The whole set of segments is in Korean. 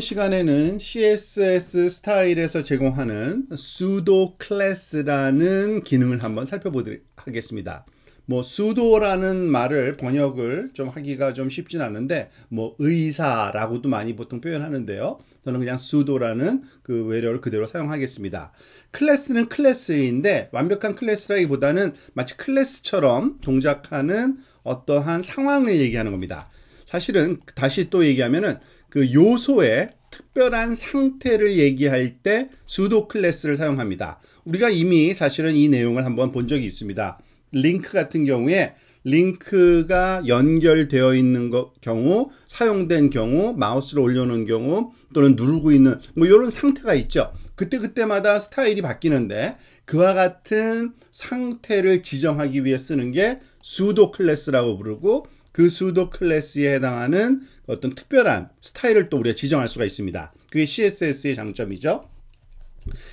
시간에는 CSS 스타일에서 제공하는 sudo class라는 기능을 한번 살펴보도록 하겠습니다. 뭐 sudo라는 말을 번역을 좀 하기가 좀 쉽진 않은데 뭐 의사라고도 많이 보통 표현하는데요. 저는 그냥 sudo라는 그 외래어를 그대로 사용하겠습니다. 클래스는 클래스인데 완벽한 클래스라기보다는 마치 클래스처럼 동작하는 어떠한 상황을 얘기하는 겁니다. 사실은 다시 또 얘기하면은 그 요소의 특별한 상태를 얘기할 때 수도 클래스를 사용합니다. 우리가 이미 사실은 이 내용을 한번 본 적이 있습니다. 링크 같은 경우에 링크가 연결되어 있는 경우, 사용된 경우, 마우스를 올려놓은 경우, 또는 누르고 있는 뭐 이런 상태가 있죠. 그때그때마다 스타일이 바뀌는데 그와 같은 상태를 지정하기 위해 쓰는 게 수도 클래스라고 부르고 그 수도 클래스에 해당하는 어떤 특별한 스타일을 또 우리가 지정할 수가 있습니다. 그게 CSS의 장점이죠.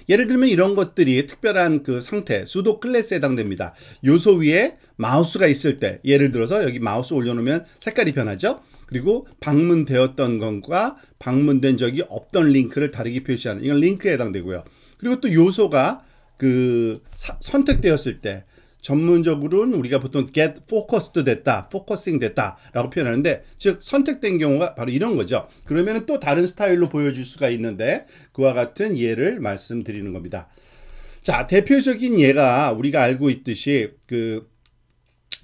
예를 들면 이런 것들이 특별한 그 상태, 수도 클래스에 해당됩니다. 요소 위에 마우스가 있을 때, 예를 들어서 여기 마우스 올려놓으면 색깔이 변하죠. 그리고 방문되었던 건과 방문된 적이 없던 링크를 다르게 표시하는 이건 링크에 해당되고요. 그리고 또 요소가 그 사, 선택되었을 때 전문적으로는 우리가 보통 get focused 됐다, focusing 됐다라고 표현하는데 즉 선택된 경우가 바로 이런 거죠. 그러면 또 다른 스타일로 보여줄 수가 있는데 그와 같은 예를 말씀드리는 겁니다. 자, 대표적인 예가 우리가 알고 있듯이 그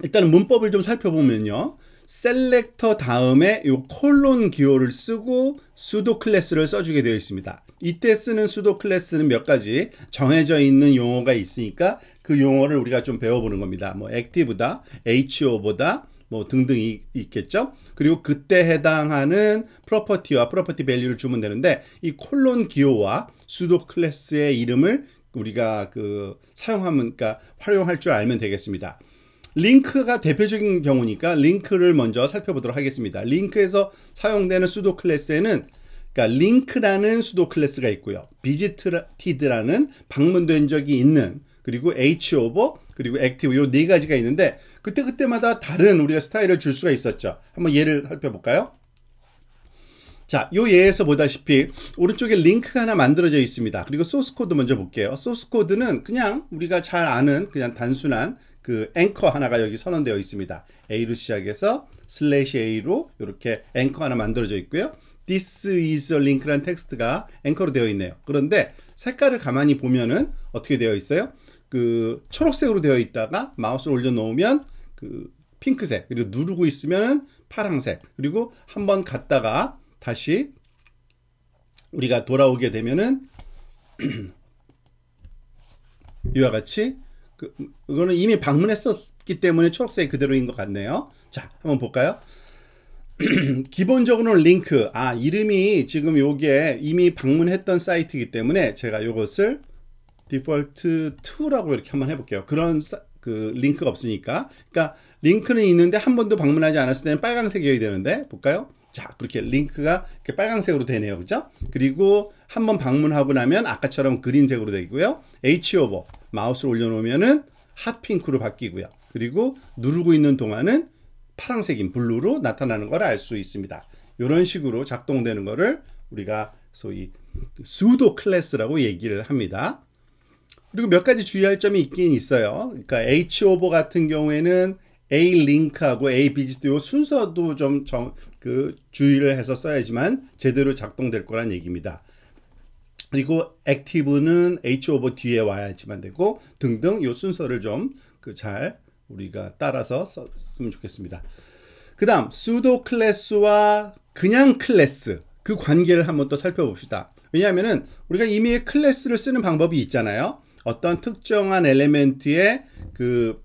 일단은 문법을 좀 살펴보면요. 셀렉터 다음에 이 콜론 기호를 쓰고 수도 클래스를 써주게 되어 있습니다. 이때 쓰는 수도 클래스는 몇 가지 정해져 있는 용어가 있으니까 그 용어를 우리가 좀 배워보는 겁니다. 뭐 액티브다, HO보다 뭐 등등이 있겠죠. 그리고 그때 해당하는 프로퍼티와 프로퍼티 밸류를 주면 되는데 이 콜론 기호와 수도 클래스의 이름을 우리가 그 사용하면 그러니까 활용할 줄 알면 되겠습니다. 링크가 대표적인 경우니까 링크를 먼저 살펴보도록 하겠습니다. 링크에서 사용되는 수도 클래스에는 그러니까 링크라는 수도 클래스가 있고요. 비지트드라는 티 방문된 적이 있는 그리고 h 오버 그리고 액티브 요네 가지가 있는데 그때그때마다 다른 우리가 스타일을 줄 수가 있었죠. 한번 예를 살펴볼까요? 자, 요 예에서 보다시피 오른쪽에 링크가 하나 만들어져 있습니다. 그리고 소스 코드 먼저 볼게요. 소스 코드는 그냥 우리가 잘 아는 그냥 단순한 그 앵커 하나가 여기 선언되어 있습니다. A로 시작해서 슬래시 A로 이렇게 앵커 하나 만들어져 있고요. This is a link라는 텍스트가 앵커로 되어 있네요. 그런데 색깔을 가만히 보면은 어떻게 되어 있어요? 그 초록색으로 되어 있다가 마우스를 올려놓으면 그 핑크색 그리고 누르고 있으면은 파랑색 그리고 한번 갔다가 다시 우리가 돌아오게 되면은 이와 같이 그, 거는 이미 방문했었기 때문에 초록색이 그대로인 것 같네요. 자, 한번 볼까요? 기본적으로는 링크. 아, 이름이 지금 요게 이미 방문했던 사이트이기 때문에 제가 요것을 디폴트 2라고 이렇게 한번 해볼게요. 그런 사, 그 링크가 없으니까. 그러니까 링크는 있는데 한 번도 방문하지 않았을 때는 빨강색이어야 되는데 볼까요? 자, 그렇게 링크가 이렇게 빨간색으로 되네요. 그죠? 그리고 한번 방문하고 나면 아까처럼 그린색으로 되고요. H 오버 마우스를 올려놓으면은 핫핑크로 바뀌고요. 그리고 누르고 있는 동안은 파란색인 블루로 나타나는 걸 알 수 있습니다. 이런 식으로 작동되는 거를 우리가 소위 수도 클래스라고 얘기를 합니다. 그리고 몇 가지 주의할 점이 있긴 있어요. 그러니까 H 오버 같은 경우에는 A 링크하고 A 비지트 요 순서도 좀정그 주의를 해서 써야지만 제대로 작동될 거란 얘기입니다. 그리고 액티브는 H 오버 뒤에 와야지만 되고 등등 요 순서를 좀 그 잘 우리가 따라서 썼으면 좋겠습니다. 그 다음 수도 클래스와 그냥 클래스 그 관계를 한번 또 살펴봅시다. 왜냐하면은 우리가 이미 클래스를 쓰는 방법이 있잖아요. 어떤 특정한 엘리멘트에그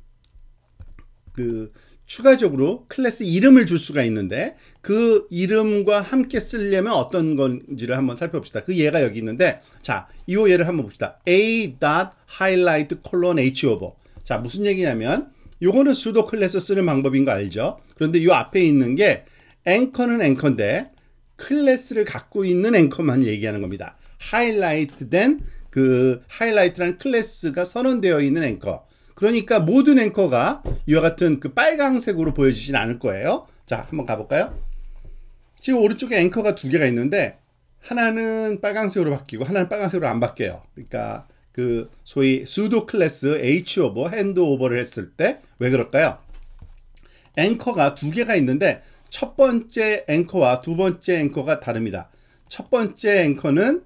그 추가적으로 클래스 이름을 줄 수가 있는데 그 이름과 함께 쓰려면 어떤 건지를 한번 살펴봅시다. 그 예가 여기 있는데 자, 이 예를 한번 봅시다. a.highlight colon h over 자, 무슨 얘기냐면 요거는 수도 클래스 쓰는 방법인 거 알죠? 그런데 요 앞에 있는 게 앵커는 앵커인데 클래스를 갖고 있는 앵커만 얘기하는 겁니다. 하이라이트 된 그 하이라이트라는 클래스가 선언되어 있는 앵커 그러니까 모든 앵커가 이와 같은 그 빨강색으로 보여지진 않을 거예요. 자, 한번 가볼까요? 지금 오른쪽에 앵커가 두 개가 있는데 하나는 빨강색으로 바뀌고 하나는 빨강색으로 안 바뀌어요. 그러니까 그 소위 수도 클래스 H 오버 핸드 오버를 했을 때 왜 그럴까요? 앵커가 두 개가 있는데 첫 번째 앵커와 두 번째 앵커가 다릅니다. 첫 번째 앵커는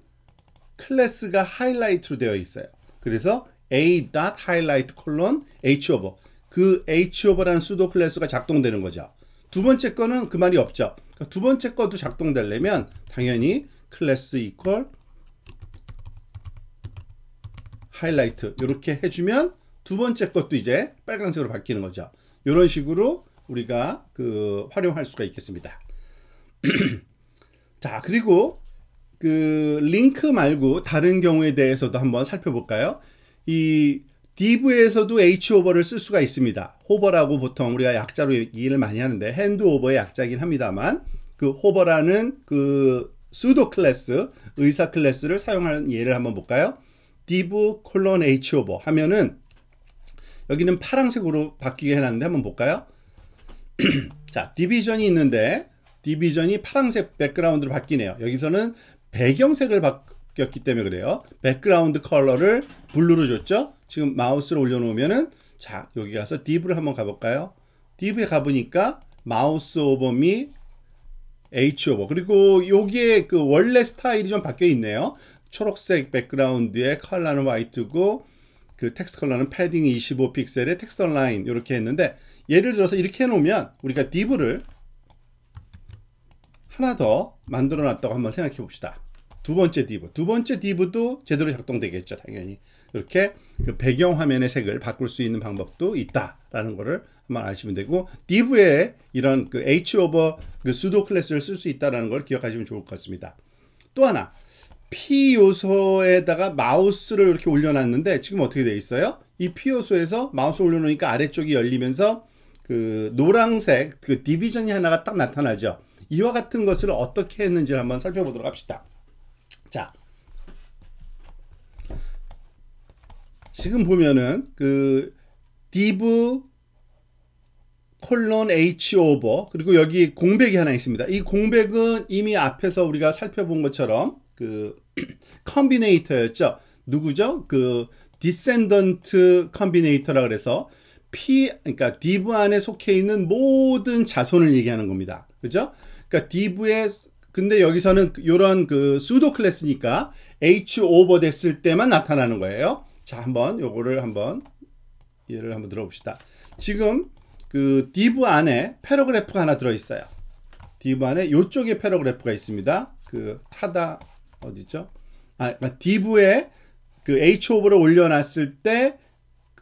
클래스가 하이라이트로 되어 있어요. 그래서 a dot highlight 콜론 h over 그 h over라는 수도 클래스가 작동되는 거죠. 두 번째 거는 그 말이 없죠. 그러니까 두 번째 것도 작동되려면 당연히 클래스 equal 하이라이트 이렇게 해주면 두 번째 것도 이제 빨간색으로 바뀌는 거죠. 이런 식으로 우리가 그 활용할 수가 있겠습니다. 자 그리고 그 링크 말고 다른 경우에 대해서도 한번 살펴볼까요? 이 div에서도 h 오버를 쓸 수가 있습니다. 호버라고 보통 우리가 약자로 얘기를 많이 하는데 핸드 오버의 약자긴 합니다만 그 호버라는 그 수도 클래스 의사 클래스를 사용하는 예를 한번 볼까요? div 콜론 h 오버 하면은 여기는 파란색으로 바뀌게 해놨는데 한번 볼까요? 자, 디비전이 있는데 디비전이 파란색 백그라운드로 바뀌네요. 여기서는 배경색을 바, 바뀌었기 때문에 그래요. 백그라운드 컬러를 블루로 줬죠. 지금 마우스를 올려놓으면은 자 여기 가서 div를 한번 가볼까요? div에 가보니까 마우스 오버 및 H 오버 그리고 여기에 그 원래 스타일이 좀 바뀌어 있네요. 초록색 백그라운드에 컬러는 화이트고 그 텍스트 컬러는 패딩 25 픽셀의 텍스트 라인 이렇게 했는데 예를 들어서 이렇게 해놓으면 우리가 div를 하나 더 만들어 놨다고 한번 생각해 봅시다. 두 번째 디브. 두 번째 디브도 제대로 작동되겠죠. 당연히. 이렇게 그 배경 화면의 색을 바꿀 수 있는 방법도 있다라는 거를 한번 아시면 되고 디브에 이런 그 h 오버 그 수도 클래스를 쓸 수 있다라는 걸 기억하시면 좋을 것 같습니다. 또 하나 p 요소에다가 마우스를 이렇게 올려놨는데 지금 어떻게 되어 있어요? 이 p 요소에서 마우스 올려놓으니까 아래쪽이 열리면서 그 노란색 그 디비전이 하나가 딱 나타나죠. 이와 같은 것을 어떻게 했는지를 한번 살펴보도록 합시다. 자, 지금 보면은 그 div 콜론 h 오버 그리고 여기 공백이 하나 있습니다. 이 공백은 이미 앞에서 우리가 살펴본 것처럼 그 컴비네이터였죠. 누구죠? 그 디센던트 컴비네이터라 그래서 P 그러니까 div 안에 속해 있는 모든 자손을 얘기하는 겁니다. 그죠? 그러니까 div의 근데 여기서는 이런 그 수도 클래스니까 h 오버 됐을 때만 나타나는 거예요. 자, 한번 요거를 한번 예를 한번 들어봅시다. 지금 그 div 안에 패러그래프가 하나 들어 있어요. div 안에 요쪽에 패러그래프가 있습니다. 그 타다 어디죠? 아, div에 그 h 오버를 올려 놨을 때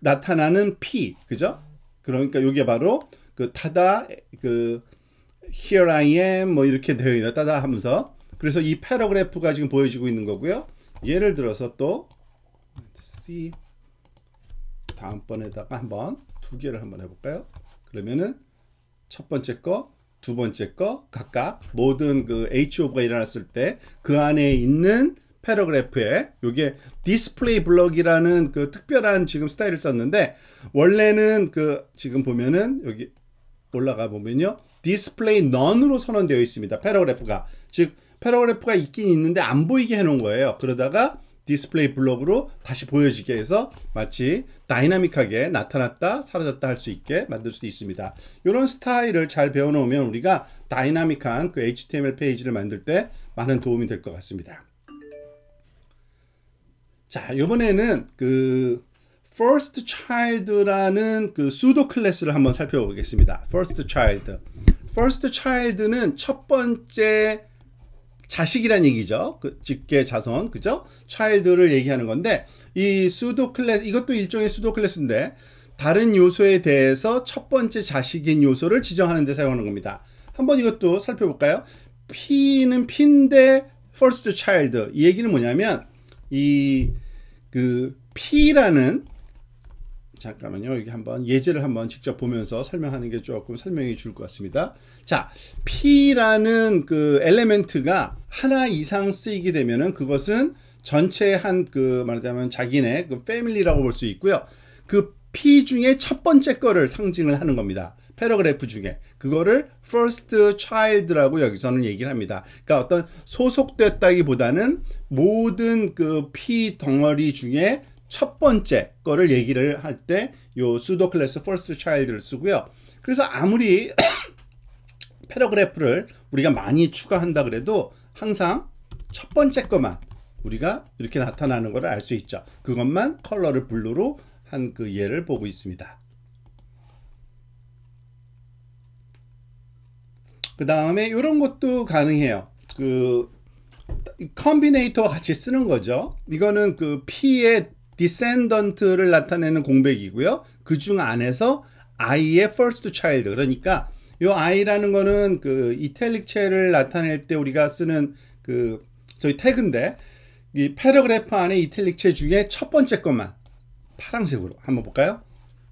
나타나는 p. 그죠? 그러니까 이게 바로 그 타다 그 here I am 뭐 이렇게 되어 있다 따다 하면서 그래서 이 패러그래프가 지금 보여지고 있는 거고요. 예를 들어서 또 C 다음번에다가 한번 두 개를 한번 해볼까요? 그러면은 첫 번째 거, 두 번째 거 각각 모든 그 HO가 일어났을 때 그 안에 있는 패러그래프에 요게 디스플레이 블럭이라는 그 특별한 지금 스타일을 썼는데 원래는 그 지금 보면은 여기 올라가 보면요. 디스플레이 a none으로 선언되어 있습니다. 패러그래프가. 즉 패러그래프가 있긴 있는데 안 보이게 해 놓은 거예요. 그러다가 디스플레이 블럭으로 다시 보여지게 해서 마치 다이나믹하게 나타났다 사라졌다 할 수 있게 만들 수도 있습니다. 이런 스타일을 잘 배워놓으면 우리가 다이나믹한 그 HTML 페이지를 만들 때 많은 도움이 될 것 같습니다. 자 이번에는 그 first child라는 그 수도 클래스를 한번 살펴보겠습니다. first child. first child는 첫 번째 자식이란 얘기죠. 그 직계 자손, 그죠? child를 얘기하는 건데 이 수도 클래스 이것도 일종의 수도 클래스인데 다른 요소에 대해서 첫 번째 자식인 요소를 지정하는 데 사용하는 겁니다. 한번 이것도 살펴볼까요? P는 P인데 first child 이 얘기는 뭐냐면 이 그 P라는 잠깐만요. 여기 한번 예제를 한번 직접 보면서 설명하는 게 조금 설명이 줄 것 같습니다. 자, P라는 그 엘레멘트가 하나 이상 쓰이게 되면은 그것은 전체 한 그 말하자면 자기네 그 패밀리라고 볼 수 있고요. 그 P 중에 첫 번째 거를 상징을 하는 겁니다. 패러그래프 중에 그거를 first child라고 여기서는 얘기를 합니다. 그러니까 어떤 소속됐다기보다는 모든 그 P 덩어리 중에 첫 번째 거를 얘기를 할 때요 수도 클래스 퍼스트 차일드를 쓰고요. 그래서 아무리 패러그래프를 우리가 많이 추가한다 그래도 항상 첫 번째 거만 우리가 이렇게 나타나는 것을 알 수 있죠. 그것만 컬러를 블루로 한 그 예를 보고 있습니다. 그 다음에 이런 것도 가능해요. 그 컴비네이터와 같이 쓰는 거죠. 이거는 그 P의 디센던트를 나타내는 공백이고요. 그 중 안에서 I의 first child 그러니까 요 I라는 거는 그이탤릭체를 나타낼 때 우리가 쓰는 그 저희 태그인데 이 패러그래프 안에 이탤릭체 중에 첫 번째 것만 파란색으로 한번 볼까요?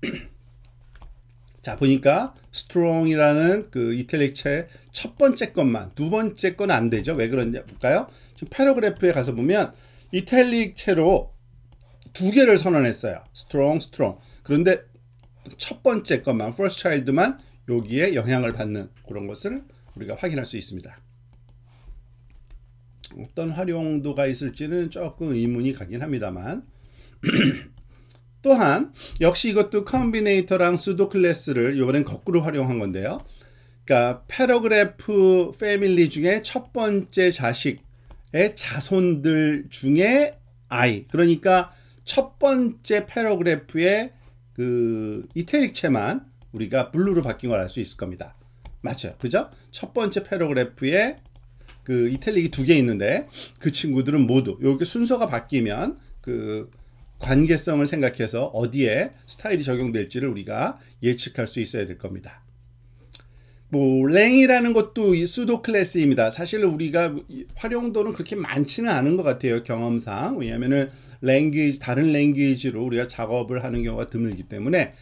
자 보니까 strong이라는 그이탤릭체첫 번째 것만 두 번째 건 안 되죠. 왜 그런지 볼까요? 지금 패러그래프에 가서 보면 이탤릭체로 두 개를 선언했어요. 스트롱, 스트롱. 그런데 첫 번째 것만, first child만 여기에 영향을 받는 그런 것을 우리가 확인할 수 있습니다. 어떤 활용도가 있을지는 조금 의문이 가긴 합니다만 또한 역시 이것도 컴비네이터랑 수도 클래스를 이번엔 거꾸로 활용한 건데요. 그러니까 패러그래프 패밀리 중에 첫 번째 자식의 자손들 중에 i 그러니까 첫 번째 패러그래프의 그 이태릭체만 우리가 블루로 바뀐 걸 알 수 있을 겁니다. 맞죠? 그죠? 첫 번째 패러그래프에 그 이탈릭이 두 개 있는데 그 친구들은 모두 이렇게 순서가 바뀌면 그 관계성을 생각해서 어디에 스타일이 적용될지를 우리가 예측할 수 있어야 될 겁니다. 뭐 랭이라는 것도 이 수도 클래스입니다. 사실 우리가 활용도는 그렇게 많지는 않은 것 같아요. 경험상. 왜냐하면은 랭귀지 다른 랭귀지로 우리가 작업을 하는 경우가 드물기 때문에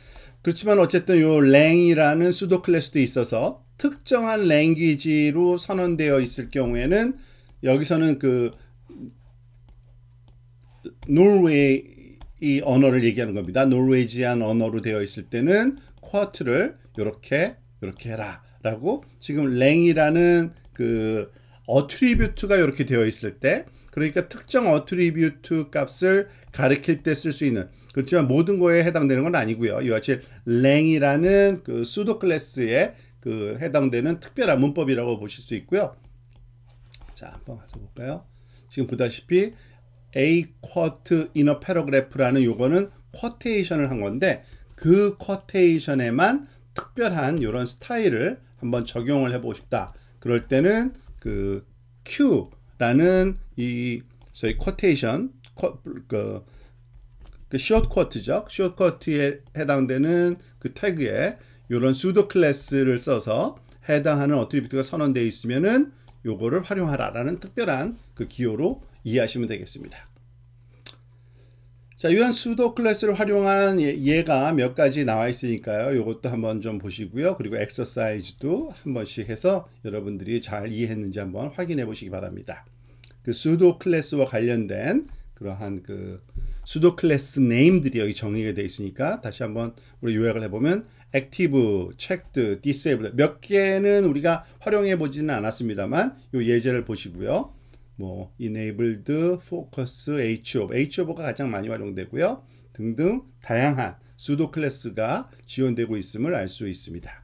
그렇지만 어쨌든 요 랭이라는 수도 클래스도 있어서 특정한 랭귀지로 선언되어 있을 경우에는 여기서는 그 노르웨이 언어를 얘기하는 겁니다. 노르웨지안 언어로 되어 있을 때는 쿼트를 이렇게 이렇게 해라. 라고 지금 랭이라는 그 어트리뷰트가 이렇게 되어 있을 때 그러니까 특정 어트리뷰트 값을 가리킬 때 쓸 수 있는 그렇지만 모든 거에 해당되는 건 아니고요. 이와 같이 랭이라는 그 수도 클래스에 그 해당되는 특별한 문법이라고 보실 수 있고요. 자, 한번 가서 볼까요? 지금 보다시피 a quote a in p a r a g r a p h 라는 요거는 쿼테이션을 한 건데 그 쿼테이션에만 특별한 이런 스타일을 한번 적용을 해보고 싶다. 그럴 때는 그 Q라는 이 소위 쿼테이션 그, 그 s h 쿼트죠. s h 쿼트에 해당되는 그 태그에 이런 s u 클래스를 써서 해당하는 어트리뷰트가 선언되어 있으면은 요거를 활용하라라는 특별한 그 기호로 이해하시면 되겠습니다. 자, 이한 수도 클래스를 활용한 예, 가몇 가지 나와 있으니까요. 이것도 한번 좀 보시고요. 그리고 엑서사이즈도 한 번씩 해서 여러분들이 잘 이해했는지 한번 확인해 보시기 바랍니다. 그 수도 클래스와 관련된 그러한 그 수도 클래스 네임들이 여기 정의가 되어 있으니까 다시 한번 우리 요약을 해보면 액티브, 체크 e c h e c 몇 개는 우리가 활용해 보지는 않았습니다만 이 예제를 보시고요. 뭐 enabled, focus, hop, hop가 가장 많이 활용되고요. 등등 다양한 수도 클래스가 지원되고 있음을 알 수 있습니다.